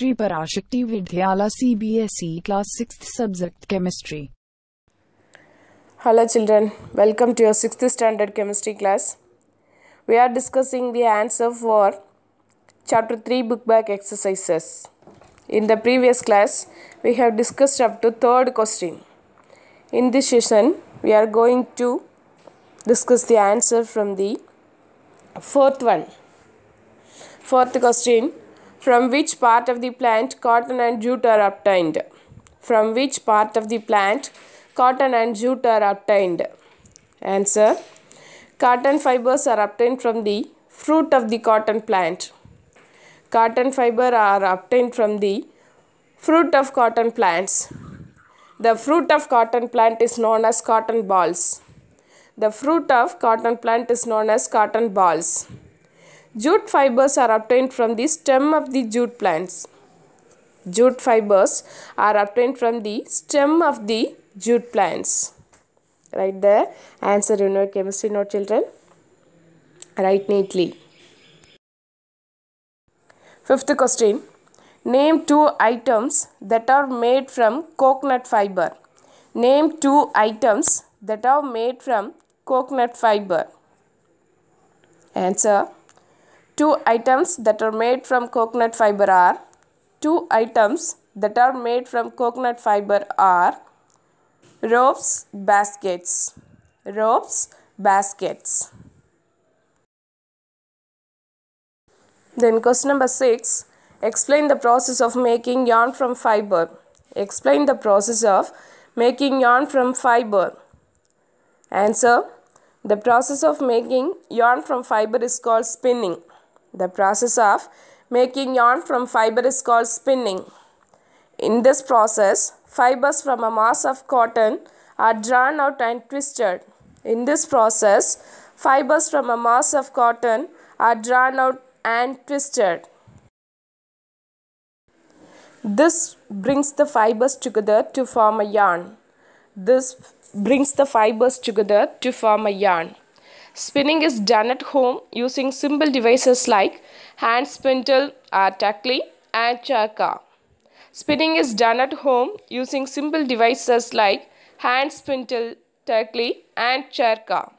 श्री पराशक्ति विद्याला CBSE class 6th subject chemistry. Hello children, welcome to your 6th standard chemistry class. We are discussing the answer for chapter 3 book back exercises. In the previous class, we have discussed up to third question. In this session, we are going to discuss the answer from the fourth one. Fourth question from which part of the plant cotton and jute are obtained? From which part of the plant cotton and jute are obtained? Answer. Cotton fibers are obtained from the fruit of the cotton plant. Cotton fiber are obtained from the fruit of cotton plants. The fruit of cotton plant is known as cotton balls. The fruit of cotton plant is known as cotton balls. Jute fibers are obtained from the stem of the jute plants. Jute fibers are obtained from the stem of the jute plants. Right there. Answer in your chemistry note children. Write neatly. Fifth question. Name two items that are made from coconut fiber. Name two items that are made from coconut fiber. Answer Two items that are made from coconut fiber are Two items that are made from coconut fiber are ropes, baskets. Ropes, baskets. Then question number 6. Explain the process of making yarn from fiber. Explain the process of making yarn from fiber. Answer. The process of making yarn from fiber is called spinning. The process of making yarn from fiber is called spinning. In this process, fibers from a mass of cotton are drawn out and twisted. In this process, fibers from a mass of cotton are drawn out and twisted. This brings the fibers together to form a yarn. This brings the fibers together to form a yarn. Spinning is done at home using simple devices like hand spindle or uh, and charka. Spinning is done at home using simple devices like hand spindle, tackli and charka.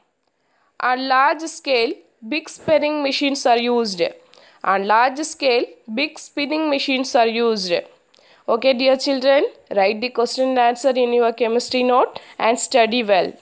On large scale, big spinning machines are used. On large scale, big spinning machines are used. Okay dear children, write the question and answer in your chemistry note and study well.